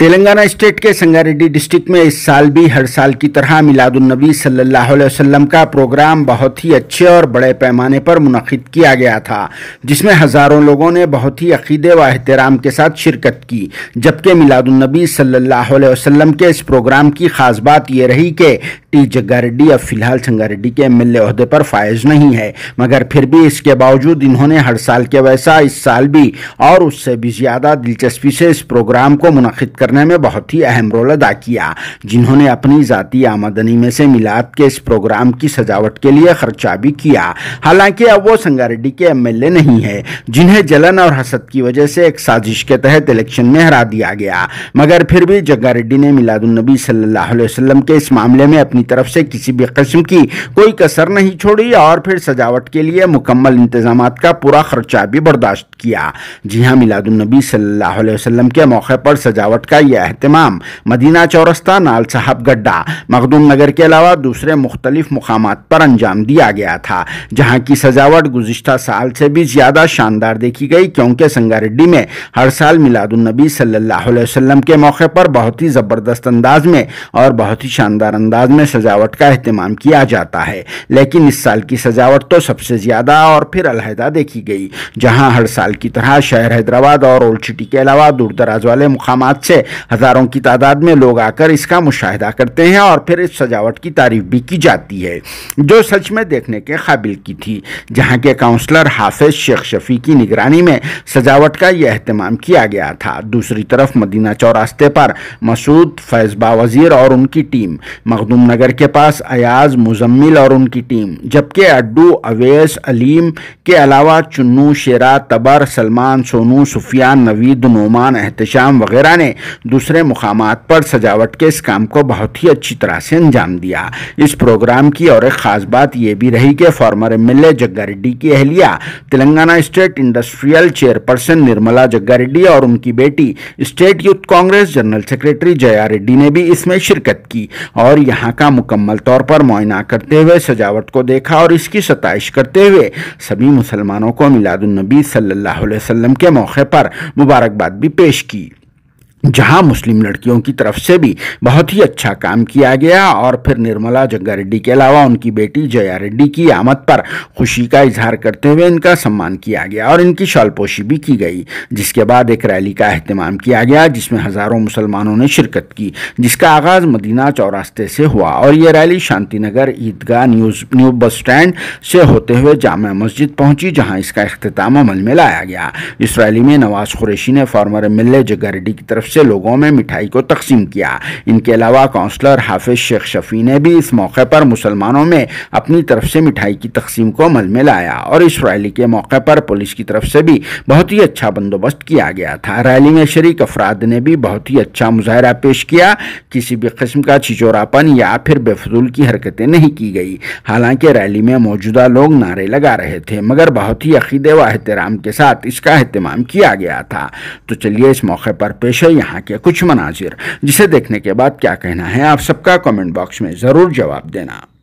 Telangana state के Sangareddy district में इस साल भी हर साल की तरह मिलादुलनबी सल्लल्लाहु अलैहि वसल्लम का प्रोग्राम बहुत ही अच्छे और बड़े पैमाने पर मुनद किया गया था जिसमें हज़ारों लोगों ने बहुत ही अकीदे व अहतराम के साथ शिरकत की जबकि मिलादुलनबी सल्लल्लाहु अलैहि वसल्लम के इस प्रोग्राम की खास बात यह रही कि टी जग्गारेड्डी अब फिलहाल संगारेड्डी के एम एल पर फायज नहीं है मगर फिर भी इसके बावजूद इन्होंने हर साल के वैसा इस साल भी और उससे भी ज़्यादा दिलचस्पी से इस प्रोग्राम को मुनद कर करने में बहुत ही अहम रोल अदा किया जिन्होंने अपनी ज़ाती आमदनी में से मिलाद के इस प्रोग्राम की सजावट के लिए खर्चा भी किया हालांकि अब वो संगारेड्डी के एमएलए नहीं है जिन्हें जलन और हसद की वजह से एक साजिश के तहत इलेक्शन में हरा दिया गया मगर फिर भी जग्गारेड्डी ने मिलादुलनबी सल्लाम के इस मामले में अपनी तरफ से किसी भी कस्म की कोई कसर नहीं छोड़ी और फिर सजावट के लिए मुकम्मल इंतजाम का पूरा खर्चा भी बर्दाश्त किया जी हाँ मिलादुलनबी सल्लाम के मौके पर सजावट का का यह अहतमाम मदीना चौरस्ता नाल साहब गड्ढा मखदूम नगर के अलावा दूसरे मुख्तलिफ मकाम पर अंजाम दिया गया था जहाँ की सजावट गुजशत साल से भी ज़्यादा शानदार देखी गई क्योंकि संगारेड्डी में हर साल मिलादुलनबी सल्लल्लाहु के मौके पर बहुत ही ज़बरदस्त अंदाज में और बहुत ही शानदार अंदाज में सजावट का अहतमाम किया जाता है लेकिन इस साल की सजावट तो सबसे ज़्यादा और फिर अलहदा देखी गई जहाँ हर साल की तरह शहर हैदराबाद और ओल्ड सिटी के अलावा दूर दराज वाले मुकाम से हज़ारों की तादाद में लोग आकर इसका मुशाहिदा करते हैं और फिर इस सजावट की तारीफ भी की जाती है जो सच में देखने के काबिल की थी जहाँ के काउंसलर हाफिज शेख शफी की निगरानी में सजावट का यह अहतमाम किया गया था दूसरी तरफ मदीना चौरास्ते पर मसूद फैजबा वजीर और उनकी टीम मखदूम नगर के पास अयाज मुजम्मिल और उनकी टीम जबकि अड्डू अवेस अलीम के अलावा चुन्नू शेरा तबर सलमान सोनू सुफियान नवीद नोमान एहतशाम वगैरह ने दूसरे मुकाम पर सजावट के इस काम को बहुत ही अच्छी तरह से अंजाम दिया इस प्रोग्राम की और एक ख़ास बात यह भी रही कि former M L Jagga Reddy की अहलिया Telangana state industrial chairperson Nirmala Jagga Reddy और उनकी बेटी state youth Congress general secretary Jaya Reddy ने भी इसमें शिरकत की और यहाँ का मुकम्मल तौर पर मुआयना करते हुए सजावट को देखा और इसकी सतश करते हुए सभी मुसलमानों को मिलादुलनबी सल्लल्लाहु अलैहि वसल्लम के मौके पर मुबारकबाद भी पेश की जहां मुस्लिम लड़कियों की तरफ से भी बहुत ही अच्छा काम किया गया और फिर निर्मला जग्गा रेड्डी के अलावा उनकी बेटी जया रेड्डी की आमद पर खुशी का इजहार करते हुए इनका सम्मान किया गया और इनकी शॉलपोशी भी की गई जिसके बाद एक रैली का अहतमाम किया गया जिसमें हज़ारों मुसलमानों ने शिरकत की जिसका आगाज़ मदीना चौरास्ते से हुआ और यह rally Shanti Nagar Idgah news new bus stand से होते हुए जामा मस्जिद पहुंची जहां इसका अख्ताम अमल में लाया गया इस रैली में नवाज़ कुरेशी ने former M L Jagga Reddy की तरफ से लोगों में मिठाई को तकसीम किया इनके अलावा काउंसलर हाफिज शेख शफी ने भी इस मौके पर मुसलमानों में अपनी तरफ से मिठाई की तकसीम को अमल में लाया और इस रैली के मौके पर पुलिस की तरफ से भी बहुत ही अच्छा बंदोबस्त किया गया था रैली में शरीक अफराद ने भी बहुत ही अच्छा मुजाहरा पेश किया किसी भी किस्म का छिचोरापन या फिर बेफजूल की हरकतें नहीं की गई हालांकि रैली में मौजूदा लोग नारे लगा रहे थे मगर बहुत ही अकीदे व एहतराम के साथ इसका अहतमाम किया गया था तो चलिए इस मौके पर पेश है यहाँ के कुछ मनाजिर जिसे देखने के बाद क्या कहना है आप सबका कमेंट बॉक्स में ज़रूर जवाब देना